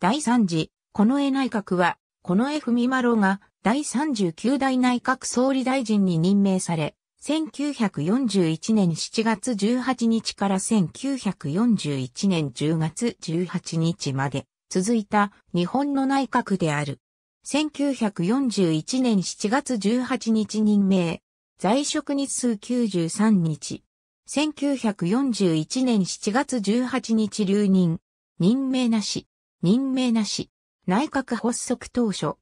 第3次、近衛内閣は、近衛文丸が第39代内閣総理大臣に任命され、1941年7月18日から1941年10月18日まで続いた日本の内閣である。1941年7月18日任命、在職日数93日。1941年7月18日留任、任命なし。任命なし。内閣発足当初。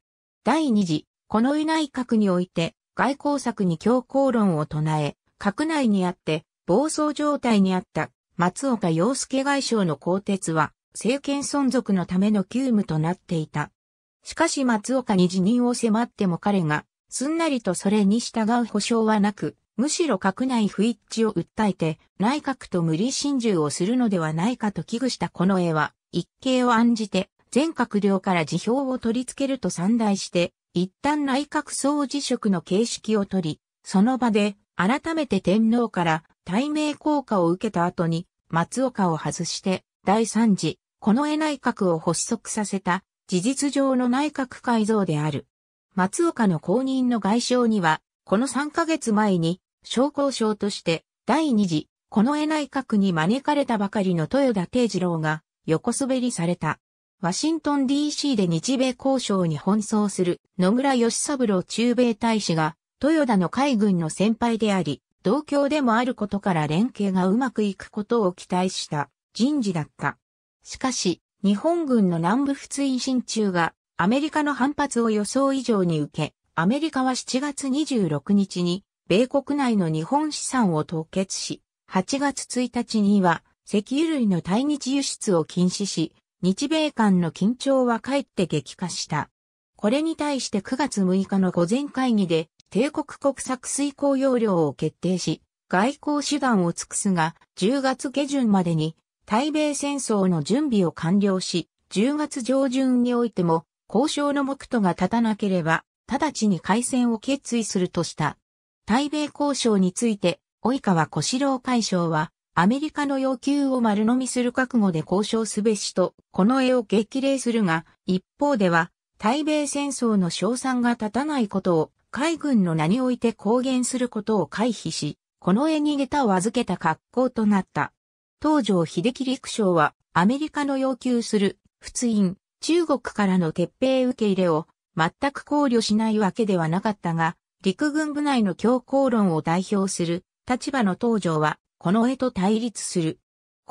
第二次、この内閣において、外交策に強硬論を唱え、閣内にあって暴走状態にあった松岡洋介外相の更迭は政権存続のための急務となっていた。しかし松岡に辞任を迫っても彼がすんなりとそれに従う保証はなく、むしろ閣内不一致を訴えて内閣と無理心中をするのではないかと危惧したこの絵は一計を案じて、全閣僚から辞表を取り付けると散大して、一旦内閣総辞職の形式を取り、その場で改めて天皇から対名効果を受けた後に松岡を外して第三次、この絵内閣を発足させた事実上の内閣改造である。松岡の後任の外相には、この3ヶ月前に商工省として第二次、この絵内閣に招かれたばかりの豊田定次郎が横滑りされた。ワシントン DC で日米交渉に奔走する野村義三郎中米大使が、豊田の海軍の先輩であり、同郷でもあることから連携がうまくいくことを期待した人事だった。しかし、日本軍の南部通。追進中がアメリカの反発を予想以上に受け、アメリカは7月26日に米国内の日本資産を凍結し、8月1日には石油類の対日輸出を禁止し、日米間の緊張はかえって激化した。これに対して9月6日の午前会議で、帝国国策遂行要領を決定し、外交手段を尽くすが、10月下旬までに、対米戦争の準備を完了し、10月上旬においても、交渉の目途が立たなければ、直ちに開戦を決意するとした。対米交渉について、及川小四郎会長は、アメリカの要求を丸飲みする覚悟で交渉すべしと、この絵を激励するが、一方では、対米戦争の賞賛が立たないことを、海軍の名において公言することを回避し、この絵に下駄を預けた格好となった。東条秀樹陸将は、アメリカの要求する、仏印、中国からの撤兵受け入れを、全く考慮しないわけではなかったが、陸軍部内の強硬論を代表する、立場の東条は、この絵と対立する。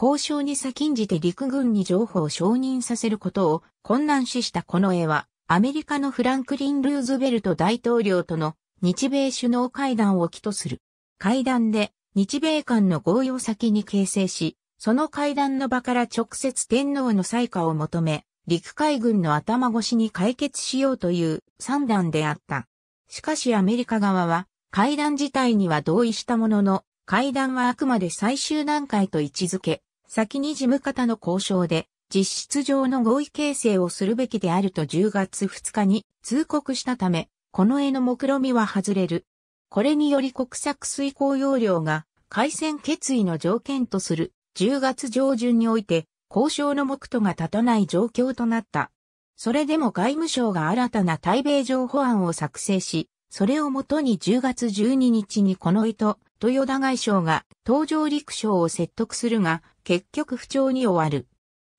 交渉に先んじて陸軍に譲歩を承認させることを困難視したこの絵は、アメリカのフランクリン・ルーズベルト大統領との日米首脳会談を起とする。会談で日米間の合意を先に形成し、その会談の場から直接天皇の裁可を求め、陸海軍の頭越しに解決しようという算段であった。しかしアメリカ側は会談自体には同意したものの、会談はあくまで最終段階と位置づけ、先に事務方の交渉で実質上の合意形成をするべきであると10月2日に通告したため、この絵の目論みは外れる。これにより国策遂行要領が改選決意の条件とする10月上旬において交渉の目途が立たない状況となった。それでも外務省が新たな対米情報案を作成し、それをもとに10月12日にこの意図、豊田外相が東条陸将を説得するが、結局不調に終わる。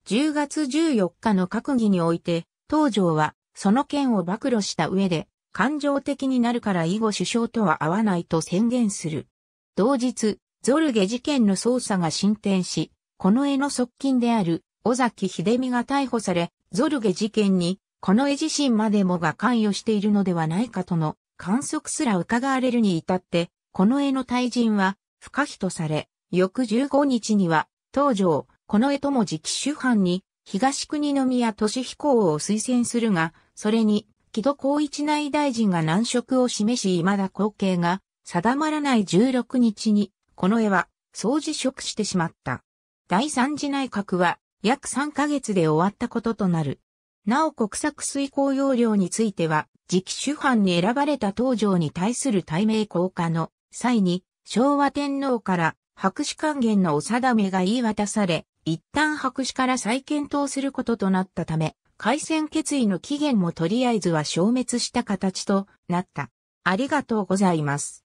10月14日の閣議において、東条はその件を暴露した上で、感情的になるから以後首相とは会わないと宣言する。同日、ゾルゲ事件の捜査が進展し、この絵の側近である尾崎秀美が逮捕され、ゾルゲ事件に、この絵自身までもが関与しているのではないかとの観測すら伺われるに至って、この絵の退陣は不可避とされ、翌15日には、東条、この絵とも直主犯に、東国宮俊彦行を推薦するが、それに、木戸光一内大臣が難色を示し、未だ後継が定まらない16日に、この絵は、総辞職してしまった。第三次内閣は、約3ヶ月で終わったこととなる。なお国策遂行要領については、直主犯に選ばれた東条に対する対名効果の際に、昭和天皇から白紙還元のお定めが言い渡され、一旦白紙から再検討することとなったため、改選決意の期限もとりあえずは消滅した形となった。ありがとうございます。